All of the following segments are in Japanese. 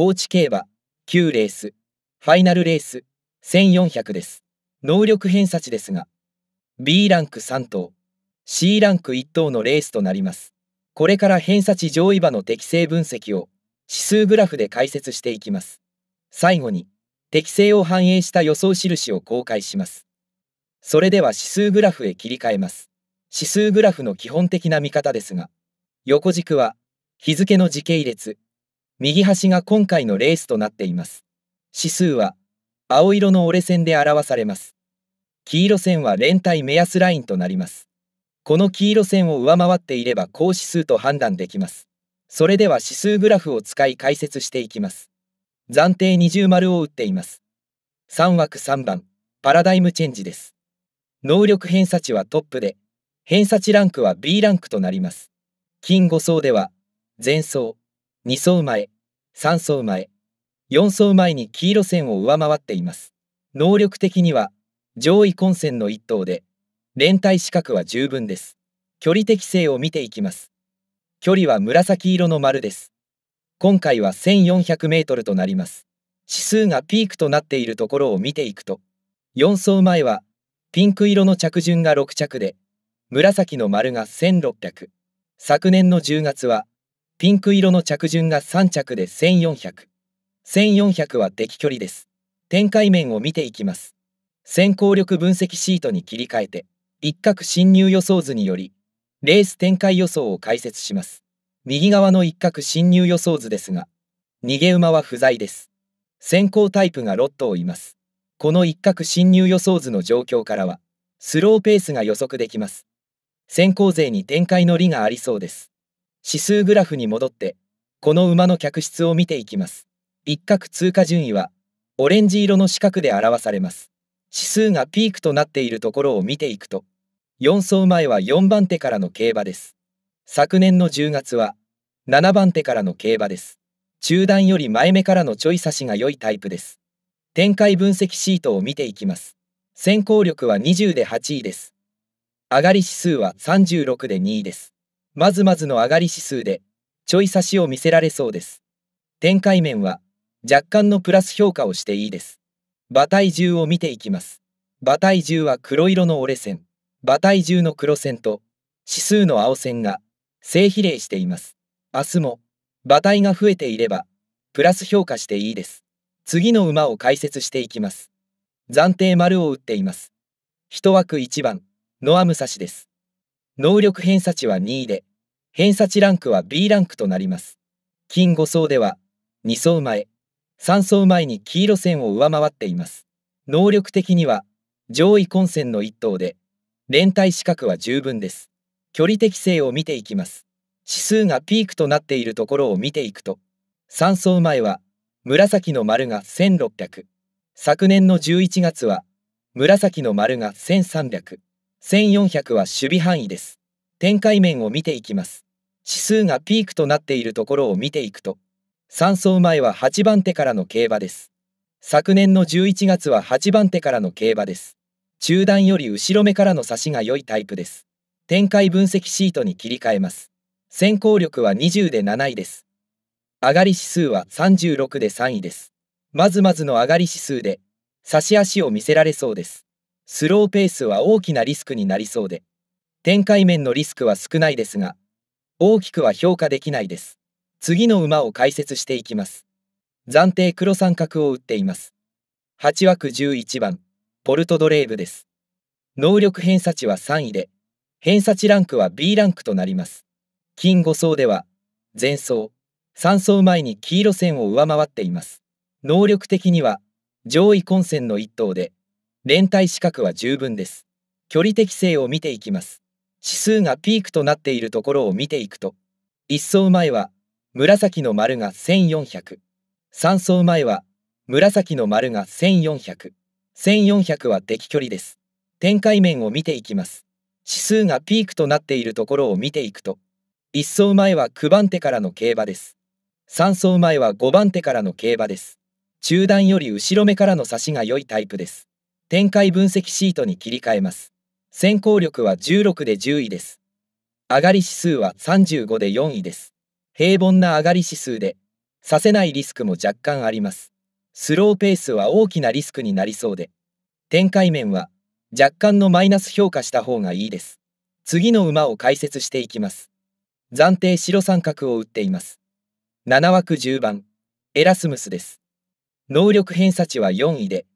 高知競馬、旧レース、ファイナルレース、1400です。能力偏差値ですが、B ランク3等 C ランク1等のレースとなります。これから偏差値上位馬の適正分析を指数グラフで解説していきます。最後に、適正を反映した予想印を公開します。それでは指数グラフへ切り替えます。指数グラフの基本的な見方ですが、横軸は日付の時系列、右端が今回のレースとなっています。指数は青色の折れ線で表されます。黄色線は連帯目安ラインとなります。この黄色線を上回っていれば高指数と判断できます。それでは指数グラフを使い解説していきます。暫定二重丸を打っています。3枠3番、パラダイムチェンジです。能力偏差値はトップで、偏差値ランクは B ランクとなります。金5層では、前層、2走前、3走前、4走前に黄色線を上回っています。能力的には上位混戦の1等で、連帯資格は十分です。距離適性を見ていきます。距離は紫色の丸です。今回は1400メートルとなります。指数がピークとなっているところを見ていくと、4走前はピンク色の着順が6着で、紫の丸が1600。昨年の10月はピンク色の着順が3着で1400。1400は敵距離です。展開面を見ていきます。先行力分析シートに切り替えて、一角侵入予想図により、レース展開予想を解説します。右側の一角侵入予想図ですが、逃げ馬は不在です。先行タイプがロットをいます。この一角侵入予想図の状況からは、スローペースが予測できます。先行勢に展開の利がありそうです。指数グラフに戻って、この馬の客室を見ていきます。一角通過順位は、オレンジ色の四角で表されます。指数がピークとなっているところを見ていくと、4走前は4番手からの競馬です。昨年の10月は、7番手からの競馬です。中段より前目からのちょい差しが良いタイプです。展開分析シートを見ていきます。先行力は20で8位です。上がり指数は36で2位です。まずまずの上がり指数で、ちょい差しを見せられそうです。展開面は、若干のプラス評価をしていいです。馬体重を見ていきます。馬体重は黒色の折れ線、馬体重の黒線と、指数の青線が、正比例しています。明日も、馬体が増えていれば、プラス評価していいです。次の馬を解説していきます。暫定丸を打っています。1枠1番、ノアムサシです。能力偏差値は2位で、偏差値ランクは B ランクとなります。金5層では、2層前、3層前に黄色線を上回っています。能力的には、上位混戦の1等で、連帯資格は十分です。距離適性を見ていきます。指数がピークとなっているところを見ていくと、3層前は、紫の丸が1600。昨年の11月は、紫の丸が1300。1400は守備範囲です。展開面を見ていきます。指数がピークとなっているところを見ていくと、3走前は8番手からの競馬です。昨年の11月は8番手からの競馬です。中段より後ろ目からの差しが良いタイプです。展開分析シートに切り替えます。先行力は20で7位です。上がり指数は36で3位です。まずまずの上がり指数で、差し足を見せられそうです。スローペースは大きなリスクになりそうで、展開面のリスクは少ないですが、大きくは評価できないです。次の馬を解説していきます。暫定黒三角を打っています。8枠11番、ポルトドレーブです。能力偏差値は3位で、偏差値ランクは B ランクとなります。金5層では、前走、3層前に黄色線を上回っています。能力的には、上位混戦の1頭で、連帯資格は十分です。距離適性を見ていきます。指数がピークとなっているところを見ていくと、1層前は紫の丸が1400、3層前は紫の丸が1400、1400は敵距離です。展開面を見ていきます。指数がピークとなっているところを見ていくと、1層前は9番手からの競馬です。3層前は5番手からの競馬です。中段より後ろ目からの差しが良いタイプです。展開分析シートに切り替えます。先行力は16で10位です。上がり指数は35で4位です。平凡な上がり指数で、させないリスクも若干あります。スローペースは大きなリスクになりそうで、展開面は若干のマイナス評価した方がいいです。次の馬を解説していきます。暫定白三角を打っています。7枠10番、エラスムスです。能力偏差値は4位で、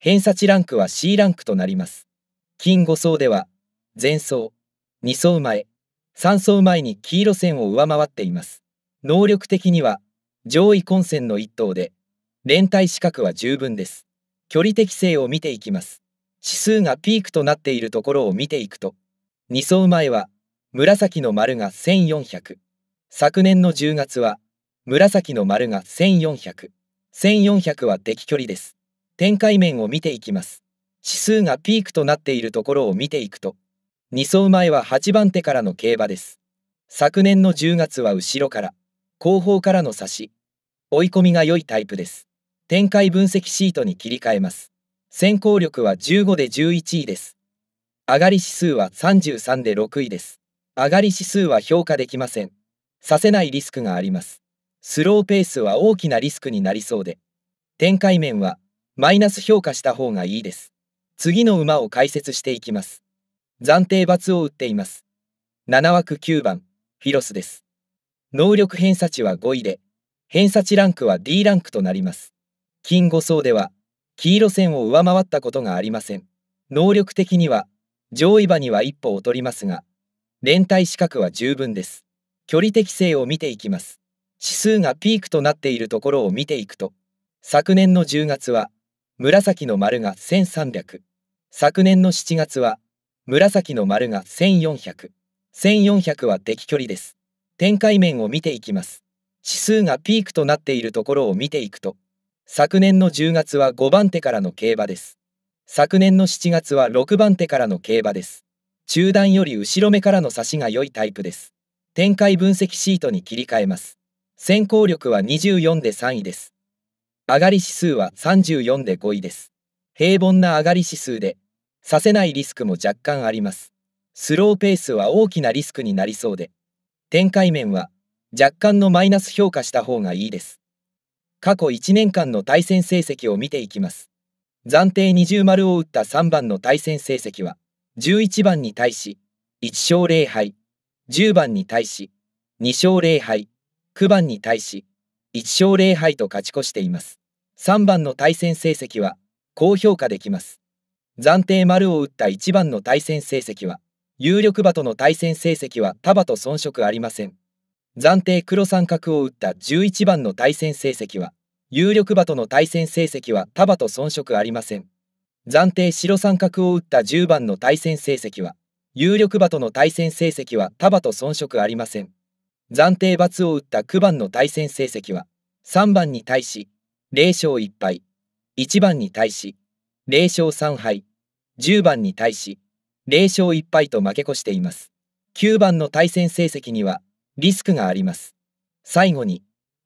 偏差値ランクは C ランクとなります。金5層では前走2走前3走前に黄色線を上回っています能力的には上位混戦の1等で連帯資格は十分です距離適性を見ていきます指数がピークとなっているところを見ていくと2走前は紫の丸が1400昨年の10月は紫の丸が14001400は敵距離です展開面を見ていきます指数がピークとなっているところを見ていくと、2走前は8番手からの競馬です。昨年の10月は後ろから、後方からの差し、追い込みが良いタイプです。展開分析シートに切り替えます。先行力は15で11位です。上がり指数は33で6位です。上がり指数は評価できません。させないリスクがあります。スローペースは大きなリスクになりそうで、展開面はマイナス評価した方がいいです。次の馬を解説していきます。暫定罰を打っています。7枠9番、フィロスです。能力偏差値は5位で、偏差値ランクは D ランクとなります。金5層では、黄色線を上回ったことがありません。能力的には、上位馬には一歩劣りますが、連帯資格は十分です。距離適性を見ていきます。指数がピークとなっているところを見ていくと、昨年の10月は、紫の丸が1300、昨年の7月は、紫の丸が1400。1400は敵距離です。展開面を見ていきます。指数がピークとなっているところを見ていくと、昨年の10月は5番手からの競馬です。昨年の7月は6番手からの競馬です。中段より後ろ目からの差しが良いタイプです。展開分析シートに切り替えます。先行力は24で3位です。上がり指数は34で5位です。平凡な上がり指数で、させないリスクも若干あります。スローペースは大きなリスクになりそうで、展開面は若干のマイナス評価した方がいいです。過去1年間の対戦成績を見ていきます。暫定20丸を打った3番の対戦成績は、11番に対し1勝0敗、10番に対し2勝0敗、9番に対し1勝0敗と勝ち越しています。3番の対戦成績は、高評価できます。暫定丸を打った1番の対戦成績は、有力馬との対戦成績は束と遜色ありません。暫定黒三角を打った11番の対戦成績は、有力馬との対戦成績は束と遜色ありません。暫定白三角を打った10番の対戦成績は、有力馬との対戦成績は束と遜色ありません。暫定罰を打った9番の対戦成績は、3番に対し、0勝1敗。1番に対し0勝3敗10番に対し0勝1敗と負け越しています9番の対戦成績にはリスクがあります最後に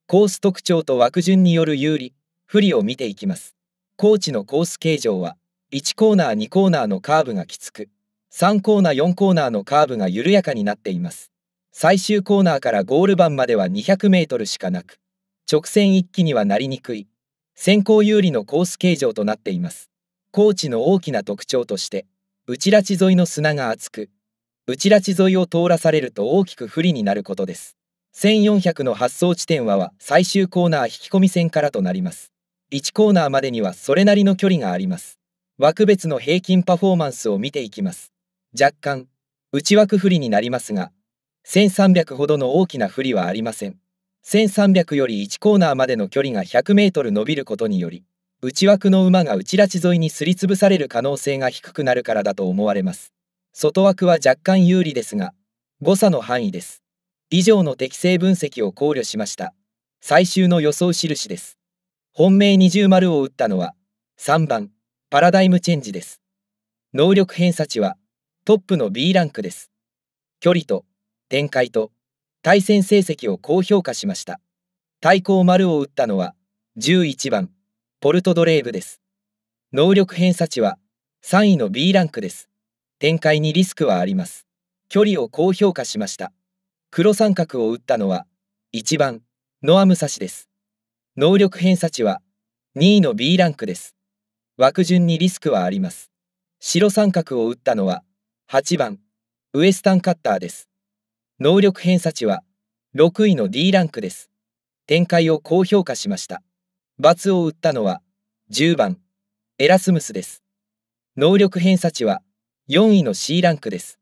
コース特徴と枠順による有利不利を見ていきますコーチのコース形状は1コーナー2コーナーのカーブがきつく3コーナー4コーナーのカーブが緩やかになっています最終コーナーからゴール板までは200メートルしかなく直線一気にはなりにくい先行有利のコース形状となっています高地の大きな特徴として内拉致沿いの砂が厚く内拉致沿いを通らされると大きく不利になることです1400の発送地点はは最終コーナー引き込み線からとなります1コーナーまでにはそれなりの距離があります枠別の平均パフォーマンスを見ていきます若干内枠不利になりますが1300ほどの大きな不利はありません1300より1コーナーまでの距離が100メートル伸びることにより、内枠の馬が内拉致沿いにすりつぶされる可能性が低くなるからだと思われます。外枠は若干有利ですが、誤差の範囲です。以上の適正分析を考慮しました。最終の予想印です。本命二重丸を打ったのは、3番、パラダイムチェンジです。能力偏差値は、トップの B ランクです。距離と、展開と、対戦成績を高評価しました。対抗丸を打ったのは、11番、ポルトドレーブです。能力偏差値は3位の B ランクです。展開にリスクはあります。距離を高評価しました。黒三角を打ったのは、1番、ノアムサシです。能力偏差値は2位の B ランクです。枠順にリスクはあります。白三角を打ったのは8番ウエスタンカッターです。能力偏差値は6位の D ランクです。展開を高評価しました。罰を打ったのは10番エラスムスです。能力偏差値は4位の C ランクです。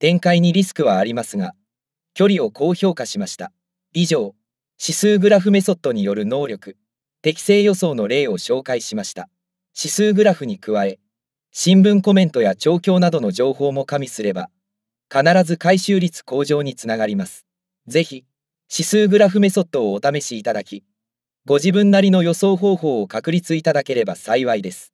展開にリスクはありますが、距離を高評価しました。以上、指数グラフメソッドによる能力、適正予想の例を紹介しました。指数グラフに加え、新聞コメントや調教などの情報も加味すれば、必ず回収率向上につながります。ぜひ、指数グラフメソッドをお試しいただき、ご自分なりの予想方法を確立いただければ幸いです。